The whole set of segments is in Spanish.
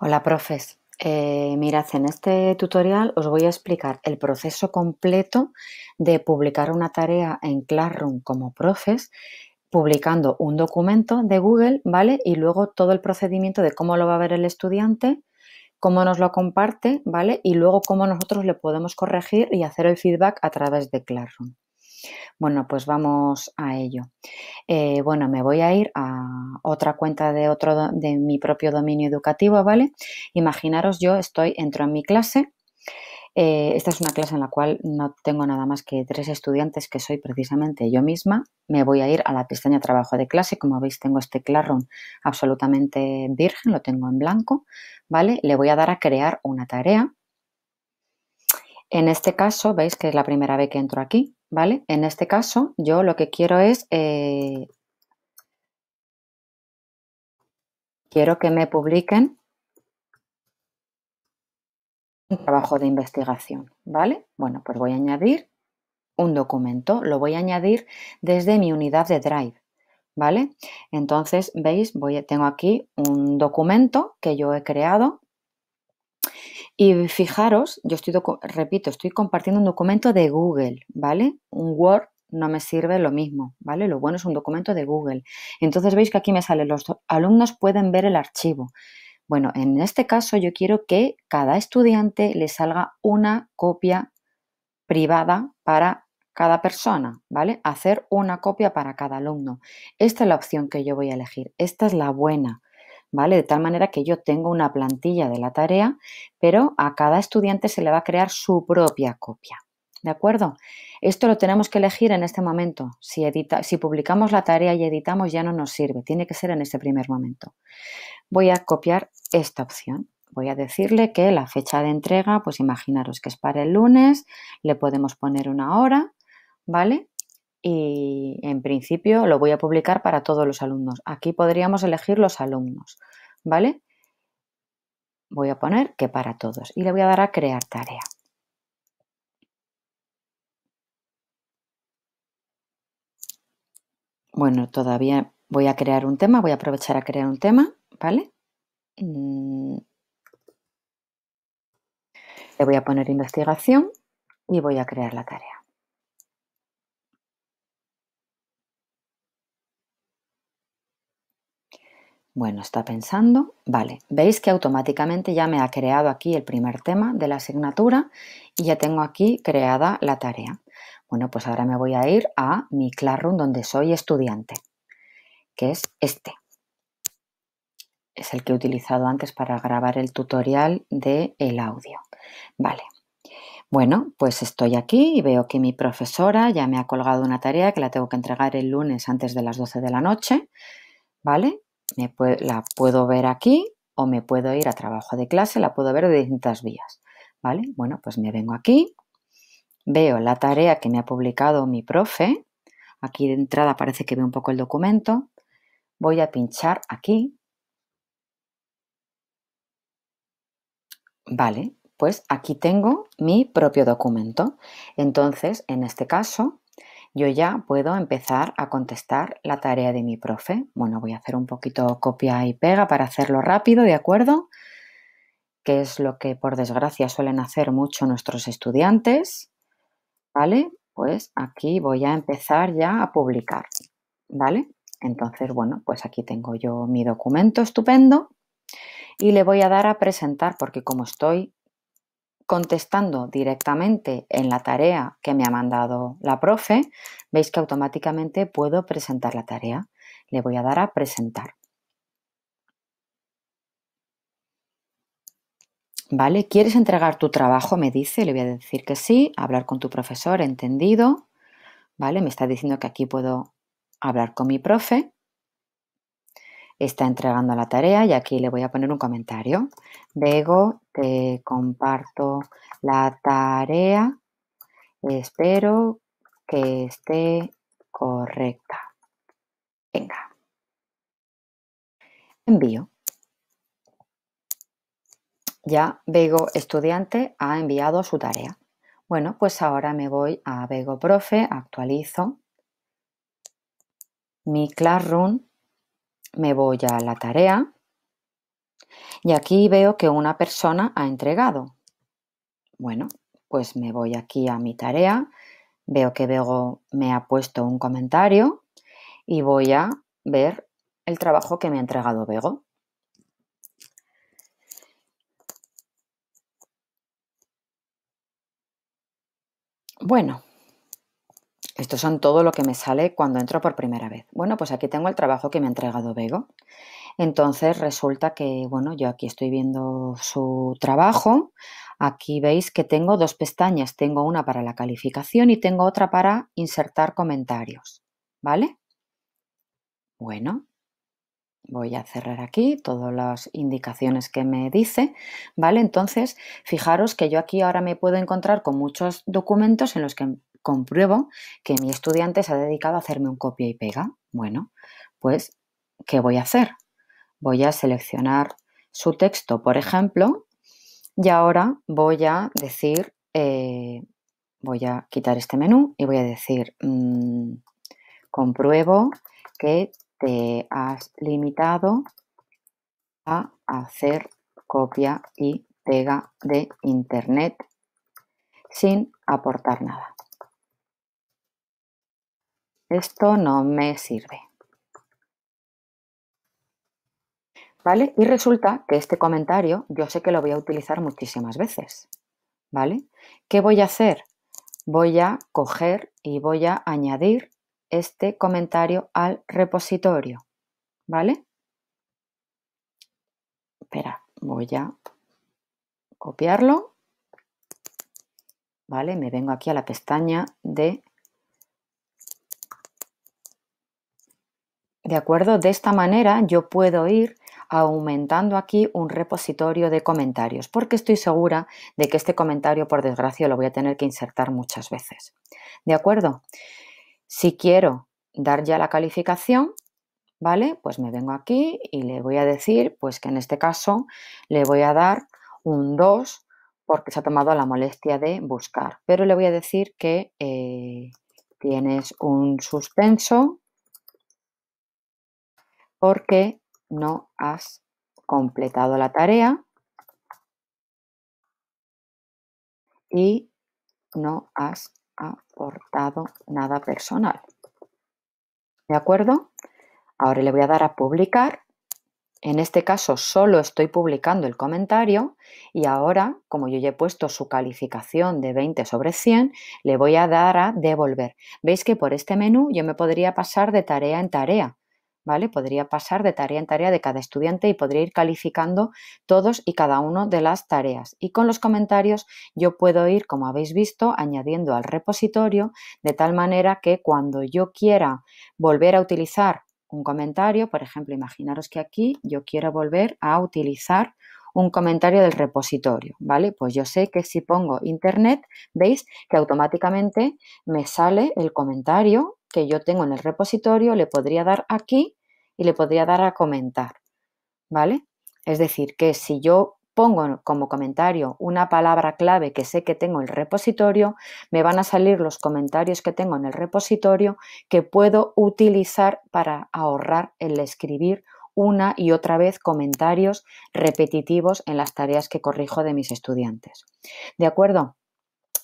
Hola, profes. Eh, mirad, en este tutorial os voy a explicar el proceso completo de publicar una tarea en Classroom como profes, publicando un documento de Google, ¿vale? Y luego todo el procedimiento de cómo lo va a ver el estudiante, cómo nos lo comparte, ¿vale? Y luego cómo nosotros le podemos corregir y hacer el feedback a través de Classroom. Bueno, pues vamos a ello. Eh, bueno, me voy a ir a otra cuenta de, otro, de mi propio dominio educativo, ¿vale? Imaginaros, yo estoy, entro en mi clase. Eh, esta es una clase en la cual no tengo nada más que tres estudiantes, que soy precisamente yo misma. Me voy a ir a la pestaña Trabajo de clase. Como veis, tengo este Classroom absolutamente virgen, lo tengo en blanco, ¿vale? Le voy a dar a crear una tarea. En este caso, veis que es la primera vez que entro aquí. ¿vale? En este caso, yo lo que quiero es... Eh, quiero que me publiquen un trabajo de investigación, ¿vale? Bueno, pues voy a añadir un documento, lo voy a añadir desde mi unidad de Drive, ¿vale? Entonces, veis, voy tengo aquí un documento que yo he creado y fijaros, yo estoy, repito, estoy compartiendo un documento de Google, ¿vale? Un Word no me sirve lo mismo, ¿vale? Lo bueno es un documento de Google. Entonces veis que aquí me sale, los alumnos pueden ver el archivo. Bueno, en este caso yo quiero que cada estudiante le salga una copia privada para cada persona, ¿vale? Hacer una copia para cada alumno. Esta es la opción que yo voy a elegir, esta es la buena. ¿vale? De tal manera que yo tengo una plantilla de la tarea, pero a cada estudiante se le va a crear su propia copia. ¿De acuerdo? Esto lo tenemos que elegir en este momento. Si, si publicamos la tarea y editamos ya no nos sirve, tiene que ser en este primer momento. Voy a copiar esta opción. Voy a decirle que la fecha de entrega, pues imaginaros que es para el lunes, le podemos poner una hora, ¿vale? y en principio lo voy a publicar para todos los alumnos. Aquí podríamos elegir los alumnos, ¿vale? Voy a poner que para todos y le voy a dar a crear tarea. Bueno, todavía voy a crear un tema, voy a aprovechar a crear un tema, ¿vale? Mm. Le voy a poner investigación y voy a crear la tarea. Bueno, está pensando. Vale, veis que automáticamente ya me ha creado aquí el primer tema de la asignatura y ya tengo aquí creada la tarea. Bueno, pues ahora me voy a ir a mi Classroom donde soy estudiante, que es este. Es el que he utilizado antes para grabar el tutorial del el audio. Vale, bueno, pues estoy aquí y veo que mi profesora ya me ha colgado una tarea que la tengo que entregar el lunes antes de las 12 de la noche, ¿vale? la puedo ver aquí o me puedo ir a trabajo de clase, la puedo ver de distintas vías. ¿Vale? Bueno, pues me vengo aquí, veo la tarea que me ha publicado mi profe. Aquí de entrada parece que veo un poco el documento. Voy a pinchar aquí. Vale, pues aquí tengo mi propio documento. Entonces, en este caso, yo ya puedo empezar a contestar la tarea de mi profe. Bueno, voy a hacer un poquito copia y pega para hacerlo rápido, ¿de acuerdo? Que es lo que por desgracia suelen hacer mucho nuestros estudiantes. ¿Vale? Pues aquí voy a empezar ya a publicar. ¿Vale? Entonces, bueno, pues aquí tengo yo mi documento estupendo y le voy a dar a presentar porque como estoy contestando directamente en la tarea que me ha mandado la profe, veis que automáticamente puedo presentar la tarea. Le voy a dar a presentar. ¿Vale? ¿Quieres entregar tu trabajo? Me dice, le voy a decir que sí, hablar con tu profesor, entendido. ¿Vale? Me está diciendo que aquí puedo hablar con mi profe está entregando la tarea y aquí le voy a poner un comentario. Bego, te comparto la tarea. Espero que esté correcta. Venga. Envío. Ya Bego estudiante ha enviado su tarea. Bueno, pues ahora me voy a Bego Profe, actualizo mi Classroom me voy a la tarea y aquí veo que una persona ha entregado. Bueno, pues me voy aquí a mi tarea, veo que Bego me ha puesto un comentario y voy a ver el trabajo que me ha entregado Bego. Bueno, estos son todo lo que me sale cuando entro por primera vez. Bueno, pues aquí tengo el trabajo que me ha entregado Bego. Entonces resulta que, bueno, yo aquí estoy viendo su trabajo. Aquí veis que tengo dos pestañas. Tengo una para la calificación y tengo otra para insertar comentarios. ¿Vale? Bueno, voy a cerrar aquí todas las indicaciones que me dice, ¿vale? Entonces, fijaros que yo aquí ahora me puedo encontrar con muchos documentos en los que compruebo que mi estudiante se ha dedicado a hacerme un copia y pega. Bueno, pues, ¿qué voy a hacer? Voy a seleccionar su texto, por ejemplo, y ahora voy a decir, eh, voy a quitar este menú y voy a decir, mm, compruebo que te has limitado a hacer copia y pega de Internet sin aportar nada. Esto no me sirve. ¿Vale? Y resulta que este comentario yo sé que lo voy a utilizar muchísimas veces. ¿Vale? ¿Qué voy a hacer? Voy a coger y voy a añadir este comentario al repositorio. ¿Vale? Espera, voy a copiarlo. ¿Vale? Me vengo aquí a la pestaña de ¿De acuerdo? De esta manera yo puedo ir aumentando aquí un repositorio de comentarios, porque estoy segura de que este comentario, por desgracia, lo voy a tener que insertar muchas veces. ¿De acuerdo? Si quiero dar ya la calificación, ¿vale? Pues me vengo aquí y le voy a decir, pues que en este caso le voy a dar un 2 porque se ha tomado la molestia de buscar, pero le voy a decir que eh, tienes un suspenso porque no has completado la tarea y no has aportado nada personal. ¿De acuerdo? Ahora le voy a dar a publicar. En este caso solo estoy publicando el comentario y ahora, como yo ya he puesto su calificación de 20 sobre 100, le voy a dar a devolver. Veis que por este menú yo me podría pasar de tarea en tarea Podría pasar de tarea en tarea de cada estudiante y podría ir calificando todos y cada uno de las tareas. Y con los comentarios yo puedo ir, como habéis visto, añadiendo al repositorio de tal manera que cuando yo quiera volver a utilizar un comentario, por ejemplo, imaginaros que aquí yo quiero volver a utilizar un comentario del repositorio, ¿vale? Pues yo sé que si pongo internet, veis que automáticamente me sale el comentario que yo tengo en el repositorio, le podría dar aquí y le podría dar a comentar, ¿vale? Es decir, que si yo pongo como comentario una palabra clave que sé que tengo en el repositorio, me van a salir los comentarios que tengo en el repositorio que puedo utilizar para ahorrar el escribir una y otra vez comentarios repetitivos en las tareas que corrijo de mis estudiantes. ¿De acuerdo?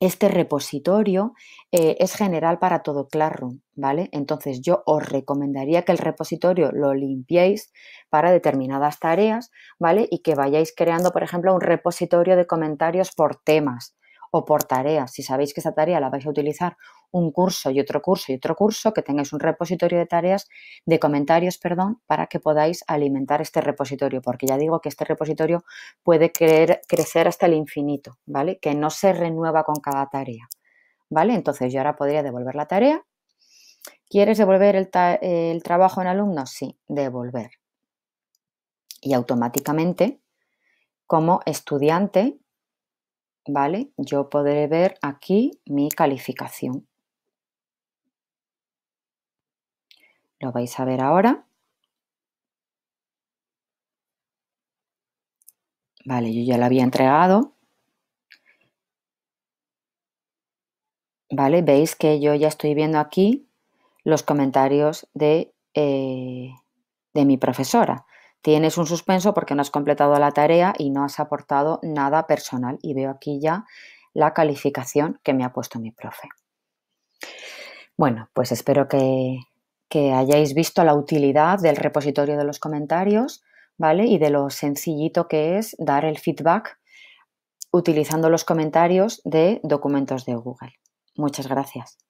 Este repositorio eh, es general para todo Classroom, ¿vale? Entonces yo os recomendaría que el repositorio lo limpiéis para determinadas tareas, ¿vale? Y que vayáis creando, por ejemplo, un repositorio de comentarios por temas o por tareas. Si sabéis que esa tarea la vais a utilizar un curso y otro curso y otro curso, que tengáis un repositorio de tareas, de comentarios, perdón, para que podáis alimentar este repositorio, porque ya digo que este repositorio puede crecer hasta el infinito, ¿vale? Que no se renueva con cada tarea, ¿vale? Entonces yo ahora podría devolver la tarea. ¿Quieres devolver el, el trabajo en alumnos? Sí, devolver. Y automáticamente, como estudiante, ¿vale? Yo podré ver aquí mi calificación. Lo vais a ver ahora. Vale, yo ya la había entregado. Vale, veis que yo ya estoy viendo aquí los comentarios de, eh, de mi profesora. Tienes un suspenso porque no has completado la tarea y no has aportado nada personal. Y veo aquí ya la calificación que me ha puesto mi profe. Bueno, pues espero que que hayáis visto la utilidad del repositorio de los comentarios, ¿vale? Y de lo sencillito que es dar el feedback utilizando los comentarios de documentos de Google. Muchas gracias.